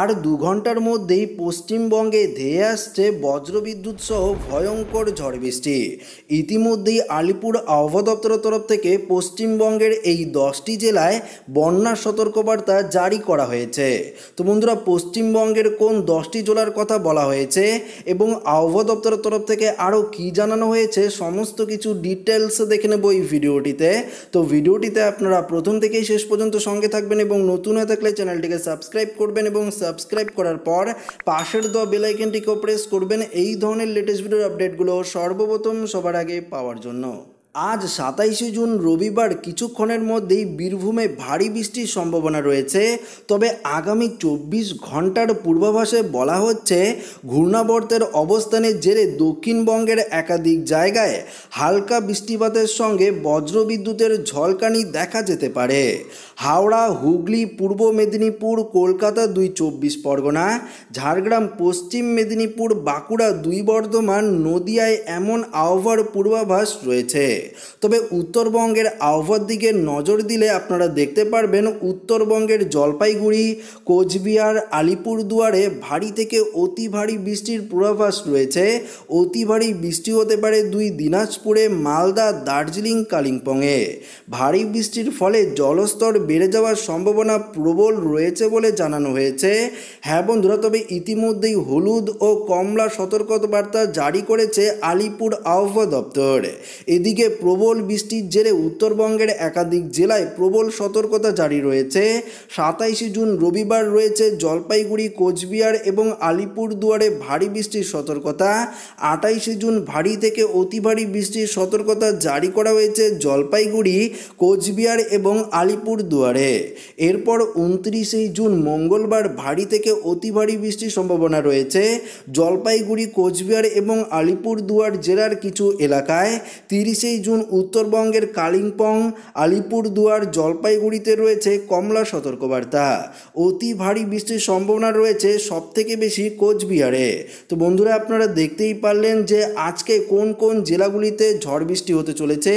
আর দু ঘন্টার মধ্যেই পশ্চিমবঙ্গে ধেয়ে আসছে বজ্রবিদ্যুৎ সহ ভয়ঙ্কর ঝড় বৃষ্টি ইতিমধ্যেই আলিপুর আবহাওয়া দপ্তরের তরফ থেকে পশ্চিমবঙ্গের এই দশটি জেলায় বন্যা সতর্কবার্তা জারি করা হয়েছে তো বন্ধুরা পশ্চিমবঙ্গের কোন দশটি জেলার কথা বলা হয়েছে এবং আবহাওয়া দপ্তরের তরফ থেকে আরও কি জানানো হয়েছে সমস্ত কিছু ডিটেলস দেখে নেব এই ভিডিওটিতে তো ভিডিওটিতে আপনারা প্রথম থেকেই শেষ পর্যন্ত সঙ্গে থাকবেন এবং নতুন হয়ে থাকলে চ্যানেলটিকে সাবস্ক্রাইব করবেন এবং সাবস্ক্রাইব করার পর পাশের দেওয়া বেলাইকেনটিকেও প্রেস করবেন এই ধরনের লেটেস্ট ভিডিওর আপডেটগুলো সর্বপ্রথম সবার আগে পাওয়ার জন্য আজ সাতাইশে জুন রবিবার কিছুক্ষণের মধ্যেই বীরভূমে ভারী বৃষ্টির সম্ভাবনা রয়েছে তবে আগামী চব্বিশ ঘন্টার পূর্বাভাসে বলা হচ্ছে ঘূর্ণাবর্তের অবস্থানের জেরে দক্ষিণবঙ্গের একাধিক জায়গায় হালকা বৃষ্টিপাতের সঙ্গে বজ্রবিদ্যুতের ঝলকানি দেখা যেতে পারে হাওড়া হুগলি পূর্ব মেদিনীপুর কলকাতা দুই চব্বিশ পরগনা ঝাড়গ্রাম পশ্চিম মেদিনীপুর বাঁকুড়া দুই বর্ধমান নদিয়ায় এমন আহ্বার পূর্বাভাস রয়েছে তবে উত্তরবঙ্গের আহ্বার দিকে নজর দিলে আপনারা দেখতে পারবেন উত্তরবঙ্গের জলপাইগুড়ি কোচবিহার আলিপুরদুয়ারে ভারী থেকে অতি ভারী বৃষ্টির পূর্বাভাস রয়েছে অতি ভারী বৃষ্টি হতে পারে দুই দিনাজপুরে মালদা দার্জিলিং কালিম্পংয়ে ভারী বৃষ্টির ফলে জলস্তর বেড়ে যাওয়ার সম্ভাবনা প্রবল রয়েছে বলে জানানো হয়েছে হ্যাঁ বন্ধুরা তবে ইতিমধ্যেই হলুদ ও কমলা সতর্কতা বার্তা জারি করেছে আলিপুর আবহাওয়া দপ্তর এদিকে প্রবল বৃষ্টির জেরে উত্তরবঙ্গের একাধিক জেলায় প্রবল সতর্কতা জারি রয়েছে সাতাইশে জুন রবিবার রয়েছে জলপাইগুড়ি কোচবিহার এবং আলিপুরদুয়ারে ভারী বৃষ্টির সতর্কতা আটাইশে জুন ভারী থেকে অতি ভারী বৃষ্টির সতর্কতা জারি করা হয়েছে জলপাইগুড়ি কোচবিহার এবং আলিপুরদুয়ারে এরপর উনত্রিশে জুন মঙ্গলবার ভারী থেকে অতি ভারী বৃষ্টির সম্ভাবনা রয়েছে জলপাইগুড়ি কোচবিহার এবং আলিপুরদুয়ার জেলার কিছু এলাকায় তিরিশে জুন উত্তরবঙ্গের কালিম্পং আলিপুরদুয়ার জলপাইগুড়িতে রয়েছে কমলা সতর্কবার্তা অতি ভারী বৃষ্টির সম্ভাবনা রয়েছে সব থেকে বেশি কোচবিহারে তো বন্ধুরা আপনারা দেখতেই পারলেন যে আজকে কোন কোন জেলাগুলিতে ঝড় বৃষ্টি হতে চলেছে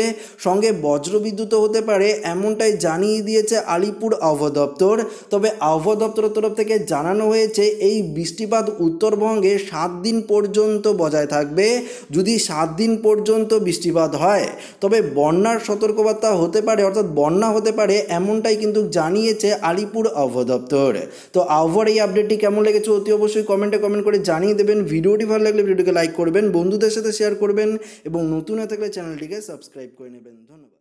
সঙ্গে বজ্রবিদ্যুতও হতে পারে এমনটাই জানিয়ে দিয়েছে আলিপুর আবহাওয়া দপ্তর তবে আবহাওয়া দপ্তরের তরফ থেকে জানানো হয়েছে এই বৃষ্টিপাত উত্তরবঙ্গে সাত দিন পর্যন্ত বজায় থাকবে যদি সাত দিন পর্যন্ত বৃষ্টিপাত হয় তবে বন্যার সতর্কবার্তা হতে পারে অর্থাৎ বন্যা হতে পারে এমনটাই কিন্তু জানিয়েছে আলিপুর আবহাওয়া দপ্তর তো আবহাওয়ার এই আপডেটটি কেমন লেগেছে অতি অবশ্যই কমেন্টে কমেন্ট করে জানিয়ে দেবেন ভিডিওটি ভালো লাগলে ভিডিওটিকে লাইক করবেন বন্ধুদের সাথে শেয়ার করবেন এবং নতুন হয়ে থাকলে চ্যানেলটিকে সাবস্ক্রাইব করে নেবেন ধন্যবাদ